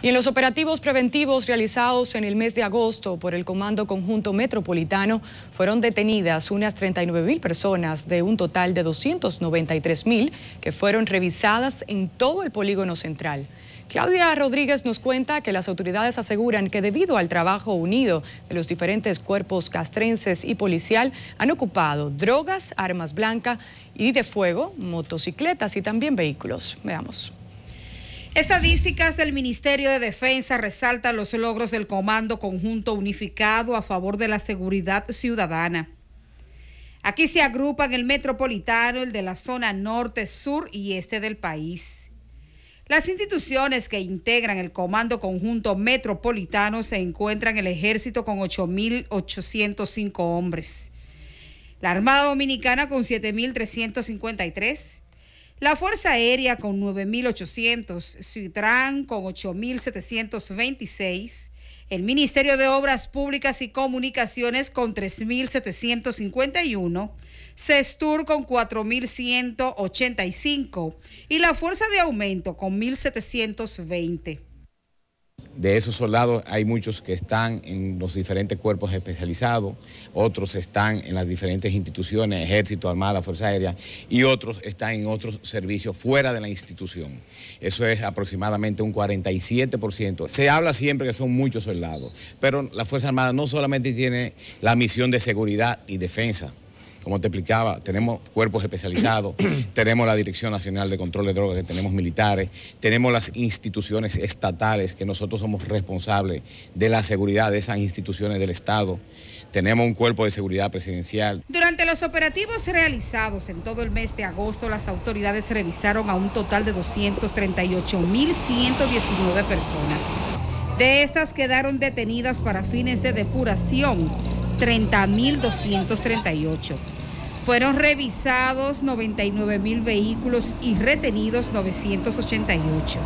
Y en los operativos preventivos realizados en el mes de agosto por el Comando Conjunto Metropolitano, fueron detenidas unas 39 mil personas de un total de 293 mil que fueron revisadas en todo el polígono central. Claudia Rodríguez nos cuenta que las autoridades aseguran que debido al trabajo unido de los diferentes cuerpos castrenses y policial han ocupado drogas, armas blancas y de fuego, motocicletas y también vehículos. Veamos. Estadísticas del Ministerio de Defensa resaltan los logros del Comando Conjunto Unificado a favor de la seguridad ciudadana. Aquí se agrupan el metropolitano, el de la zona norte, sur y este del país. Las instituciones que integran el Comando Conjunto Metropolitano se encuentran el Ejército con 8.805 hombres, la Armada Dominicana con 7.353, la Fuerza Aérea con 9.800, Citran con 8.726, el Ministerio de Obras Públicas y Comunicaciones con 3.751, CESTUR con 4.185 y la Fuerza de Aumento con 1.720. De esos soldados hay muchos que están en los diferentes cuerpos especializados, otros están en las diferentes instituciones, ejército, armada, fuerza aérea, y otros están en otros servicios fuera de la institución. Eso es aproximadamente un 47%. Se habla siempre que son muchos soldados, pero la Fuerza Armada no solamente tiene la misión de seguridad y defensa, como te explicaba, tenemos cuerpos especializados, tenemos la Dirección Nacional de Control de Drogas, que tenemos militares, tenemos las instituciones estatales, que nosotros somos responsables de la seguridad de esas instituciones del Estado. Tenemos un cuerpo de seguridad presidencial. Durante los operativos realizados en todo el mes de agosto, las autoridades revisaron a un total de 238.119 personas. De estas quedaron detenidas para fines de depuración 30.238. Fueron revisados 99.000 vehículos y retenidos 988.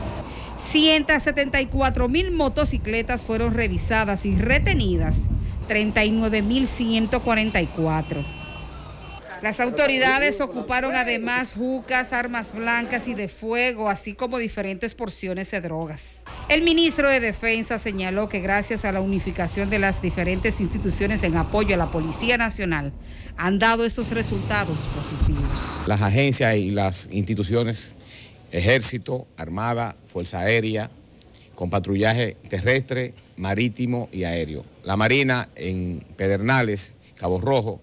174.000 motocicletas fueron revisadas y retenidas 39.144. Las autoridades ocuparon además jucas, armas blancas y de fuego, así como diferentes porciones de drogas. El ministro de Defensa señaló que gracias a la unificación de las diferentes instituciones en apoyo a la Policía Nacional, han dado estos resultados positivos. Las agencias y las instituciones, Ejército, Armada, Fuerza Aérea, con patrullaje terrestre, marítimo y aéreo. La Marina en Pedernales, Cabo Rojo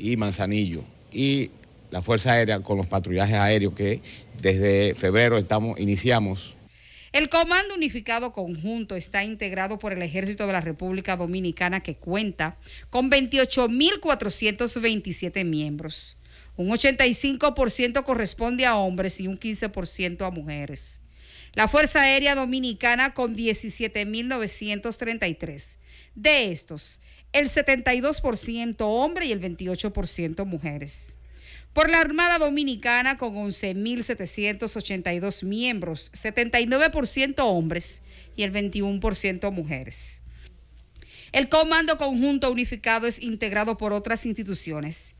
y Manzanillo. Y la Fuerza Aérea con los patrullajes aéreos que desde febrero estamos, iniciamos. El Comando Unificado Conjunto está integrado por el Ejército de la República Dominicana que cuenta con 28.427 miembros. Un 85% corresponde a hombres y un 15% a mujeres. La Fuerza Aérea Dominicana con 17.933. De estos, el 72% hombres y el 28% mujeres. Por la Armada Dominicana con 11.782 miembros, 79% hombres y el 21% mujeres. El Comando Conjunto Unificado es integrado por otras instituciones.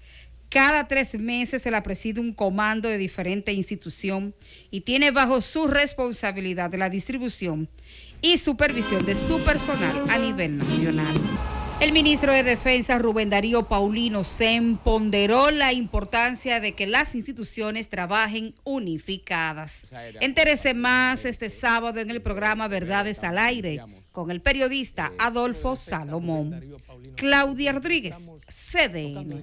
Cada tres meses se la preside un comando de diferente institución y tiene bajo su responsabilidad la distribución y supervisión de su personal a nivel nacional. El ministro de Defensa, Rubén Darío Paulino, se ponderó la importancia de que las instituciones trabajen unificadas. Entérese más este sábado en el programa Verdades al Aire con el periodista Adolfo Salomón. Claudia Rodríguez, CDN.